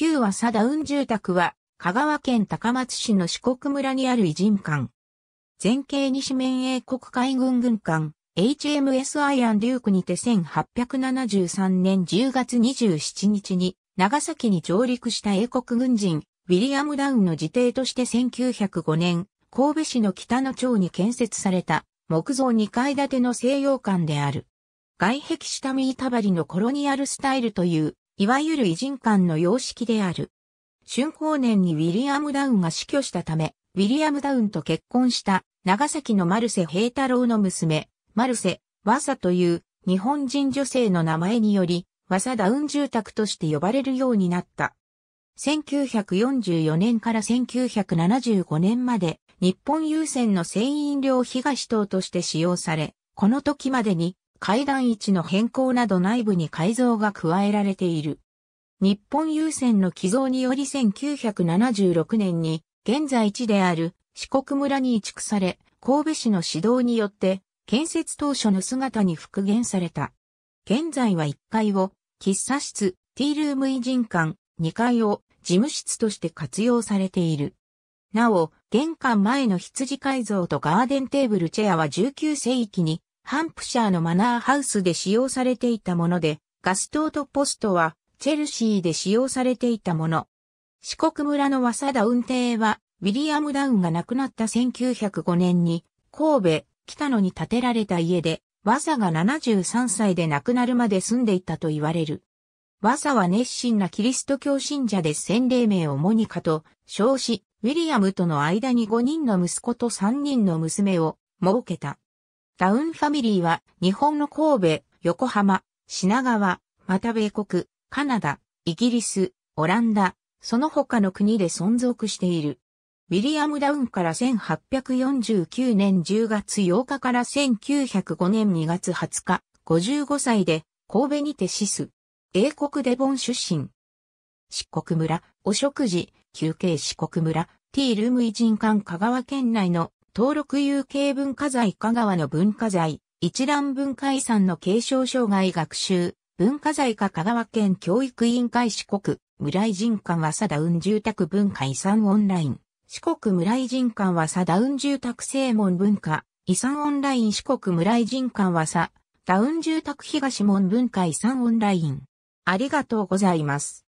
旧は佐田運住宅は、香川県高松市の四国村にある偉人館。前景西面英国海軍軍艦、HMS アイアンデュークにて1873年10月27日に、長崎に上陸した英国軍人、ウィリアム・ダウンの自邸として1905年、神戸市の北野町に建設された、木造2階建ての西洋館である。外壁下見板張りのコロニアルスタイルといういわゆる偉人間の様式である。春光年にウィリアム・ダウンが死去したため、ウィリアム・ダウンと結婚した長崎のマルセ・平太郎の娘、マルセ・ワサという日本人女性の名前により、ワサダウン住宅として呼ばれるようになった。1944年から1975年まで日本郵船の船員料東島として使用され、この時までに階段位置の変更など内部に改造が加えられている。日本郵船の寄贈により1976年に現在地である四国村に移築され、神戸市の指導によって建設当初の姿に復元された。現在は1階を喫茶室、ティールーム異人館、2階を事務室として活用されている。なお、玄関前の羊改造とガーデンテーブルチェアは19世紀にハンプシャーのマナーハウスで使用されていたもので、ガストートポストは、チェルシーで使用されていたもの。四国村のサダウン邸は、ウィリアム・ダウンが亡くなった1905年に、神戸、北野に建てられた家で、ワサが73歳で亡くなるまで住んでいたと言われる。ワサは熱心なキリスト教信者で洗礼名をモニカと称し、ウィリアムとの間に5人の息子と3人の娘を設けた。ダウンファミリーは日本の神戸、横浜、品川、また米国、カナダ、イギリス、オランダ、その他の国で存続している。ウィリアム・ダウンから1849年10月8日から1905年2月20日、55歳で神戸にて死す。英国デボン出身。漆国村、お食事、休憩四国村、ティールーム偉人館香川県内の登録有形文化財香川の文化財、一覧文化遺産の継承障害学習、文化財課香川県教育委員会四国、村井人館は佐ウン住宅文化遺産オンライン。四国村井人館は佐ウン住宅正門文化、遺産オンライン四国村井人館は佐、ダウン住宅東門文化遺産オンライン。ありがとうございます。